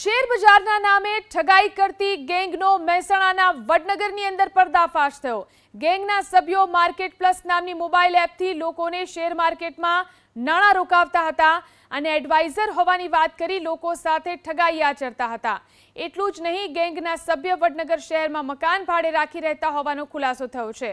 શેરબજારના નામે ઠગાઈ કરતી ગેંગનો મહેસાણાના વડનગરની અંદર પર્દાફાશ થયો ગેંગના સભ્યો માર્કેટ પ્લસ નામની મોબાઈલ એપથી લોકોને શેર માર્કેટમાં નાણાં રોકાવતા હતા અને એડવાઇઝર હોવાની વાત કરી લોકો સાથે ઠગાઈ આચરતા હતા એટલું જ નહીં ગેંગના સભ્ય વડનગર શહેરમાં મકાન ભાડે રાખી રહેતા હોવાનો ખુલાસો થયો છે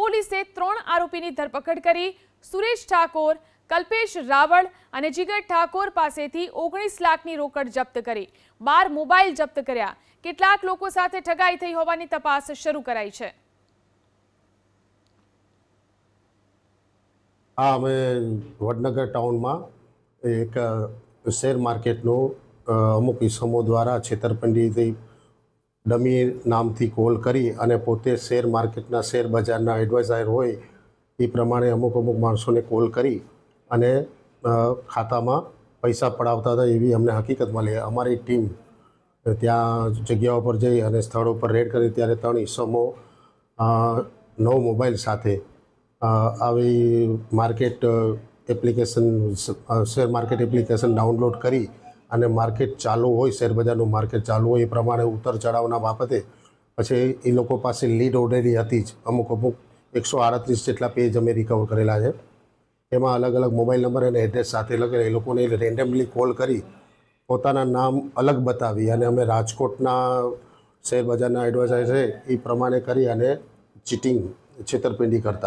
પોલીસે ત્રણ આરોપીની ધરપકડ કરી સુરેશ ઠાકોર કલ્પેશ રાવળ અને જીગર ઠાકોર પાસેથી ઓગણીસ લાખની રોકડ જપ્ત કરી બાર મોબાઈલ જપ્ત કર્યા કેટલાક લોકો સાથે ઠગાઈ થઈ હોવાની તપાસ શરૂ કરાઈ છે હા અમે વડનગર ટાઉનમાં એક શેર માર્કેટનો અમુક ઈસમો દ્વારા છેતરપિંડીથી ડમી નામથી કોલ કરી અને પોતે શેર માર્કેટના શેર બજારના એડવાઇઝર હોય એ પ્રમાણે અમુક અમુક માણસોને કોલ કરી અને ખાતામાં પૈસા પડાવતા હતા એવી અમને હકીકતમાં લે અમારી ટીમ ત્યાં જગ્યાઓ પર જઈ અને સ્થળ ઉપર રેડ કરી ત્યારે ત્રણ ઈસમો નવ મોબાઈલ સાથે આવી market application share market application download કરી અને માર્કેટ ચાલુ હોય શેરબજારનું માર્કેટ ચાલુ હોય એ પ્રમાણે ઉતર ચઢાવના બાબતે પછી એ લોકો પાસે લીડ ઓર્ડરની હતી જ અમુક અમુક એકસો આડત્રીસ જેટલા પેજ અમે રિકવર કરેલા છે એમાં અલગ અલગ મોબાઈલ નંબર અને એડ્રેસ સાથે લગીને એ લોકોને રેન્ડમલી કોલ કરી પોતાના નામ અલગ બતાવી અને અમે રાજકોટના શેર બજારના એડવાઇઝર છે એ પ્રમાણે કરી અને ચીટિંગ છેતરપિંડી કરતા